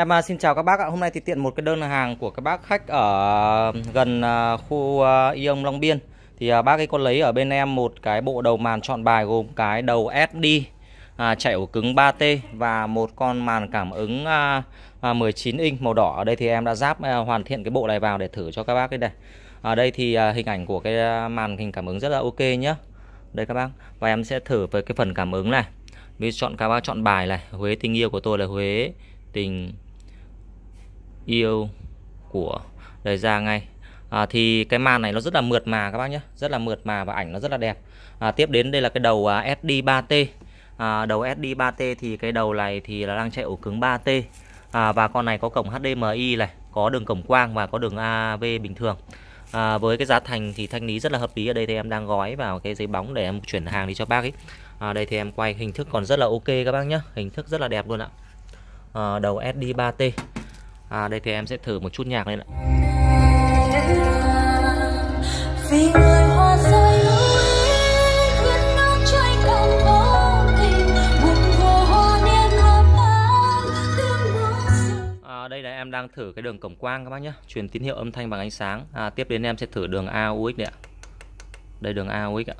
em à, xin chào các bác ạ. Hôm nay thì tiện một cái đơn hàng của các bác khách ở à, gần à, khu Ion Long Biên. Thì bác ấy có lấy ở bên em một cái bộ đầu màn chọn bài gồm cái đầu SD à, chạy ổ cứng 3T và một con màn cảm ứng à, à, 19 inch màu đỏ. Ở đây thì em đã ráp à, hoàn thiện cái bộ này vào để thử cho các bác cái này. Ở đây thì à, hình ảnh của cái màn hình cảm ứng rất là ok nhá, Đây các bác. Và em sẽ thử với cái phần cảm ứng này. Ví chọn các bác chọn bài này, Huế tình yêu của tôi là Huế tình yêu của đời ra ngay à, thì cái màn này nó rất là mượt mà các bác nhé rất là mượt mà và ảnh nó rất là đẹp à, tiếp đến đây là cái đầu à, SD 3T à, đầu SD 3T thì cái đầu này thì là đang chạy ổ cứng 3T à, và con này có cổng HDMI này có đường cổng quang và có đường AV bình thường à, với cái giá thành thì thanh lý rất là hợp lý ở đây thì em đang gói vào cái giấy bóng để em chuyển hàng đi cho bác ấy à, đây thì em quay hình thức còn rất là ok các bác nhé hình thức rất là đẹp luôn ạ à, đầu SD 3T à, đây thì em sẽ thử một chút nhạc lên ạ vì à, đây là em đang thử cái đường cổng quang các bác nhé truyền tín hiệu âm thanh bằng ánh sáng à, tiếp đến em sẽ thử đường AUX đấy ạ đây đường AUX ạ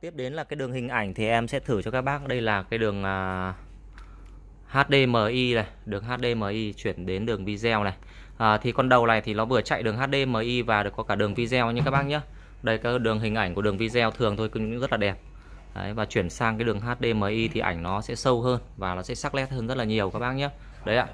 tiếp đến là cái đường hình ảnh thì em sẽ thử cho các bác đây là cái đường à, HDMI này đường HDMI chuyển đến đường video này à, thì con đầu này thì nó vừa chạy đường HDMI và được có cả đường video như các bác nhé đây cái đường hình ảnh của đường video thường thôi cũng rất là đẹp Đấy, và chuyển sang cái đường HDMI thì ảnh nó sẽ sâu hơn và nó sẽ sắc nét hơn rất là nhiều các bác nhé đấy ạ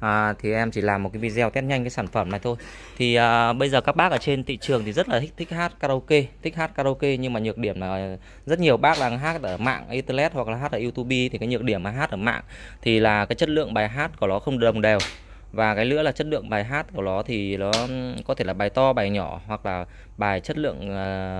à, thì em chỉ làm một cái video test nhanh cái sản phẩm này thôi thì à, bây giờ các bác ở trên thị trường thì rất là thích, thích hát karaoke thích hát karaoke nhưng mà nhược điểm là rất nhiều bác đang hát ở mạng internet hoặc là hát ở youtube thì cái nhược điểm mà hát ở mạng thì là cái chất lượng bài hát của nó không đồng đều và cái nữa là chất lượng bài hát của nó thì nó có thể là bài to bài nhỏ hoặc là bài chất lượng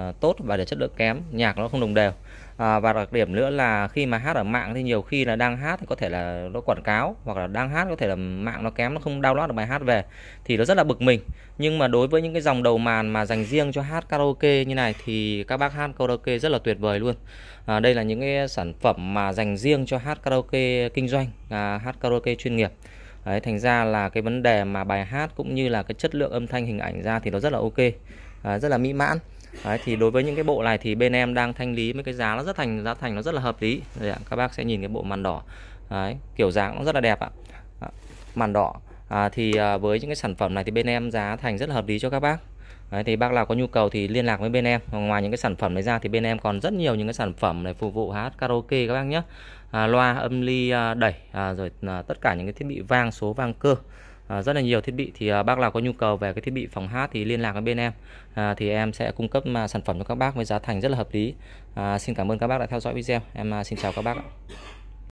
uh, tốt và để chất lượng kém nhạc nó không đồng đều à, và đặc điểm nữa là khi mà hát ở mạng thì nhiều khi là đang hát thì có thể là nó quảng cáo hoặc là đang hát có thể là mạng nó kém nó không download được bài hát về thì nó rất là bực mình nhưng mà đối với những cái dòng đầu màn mà dành riêng cho hát karaoke như này thì các bác hát karaoke rất là tuyệt vời luôn à, đây là những cái sản phẩm mà dành riêng cho hát karaoke kinh doanh à, hát karaoke chuyên nghiệp Đấy, thành ra là cái vấn đề mà bài hát cũng như là cái chất lượng âm thanh hình ảnh ra thì nó rất là ok à, rất là mỹ mãn Đấy, thì đối với những cái bộ này thì bên em đang thanh lý với cái giá nó rất thành giá thành nó rất là hợp lý Đấy, các bác sẽ nhìn cái bộ màn đỏ Đấy, kiểu dáng cũng rất là đẹp ạ màn đỏ à, thì à, với những cái sản phẩm này thì bên em giá thành rất là hợp lý cho các bác Đấy, thì bác nào có nhu cầu thì liên lạc với bên em ngoài những cái sản phẩm này ra thì bên em còn rất nhiều những cái sản phẩm để phục vụ hát karaoke các bác nhé à, loa âm ly à, đẩy à, rồi à, tất cả những cái thiết bị vang số vang cơ à, rất là nhiều thiết bị thì à, bác nào có nhu cầu về cái thiết bị phòng hát thì liên lạc với bên em à, thì em sẽ cung cấp mà sản phẩm cho các bác với giá thành rất là hợp lý à, xin cảm ơn các bác đã theo dõi video em à, xin chào các bác ạ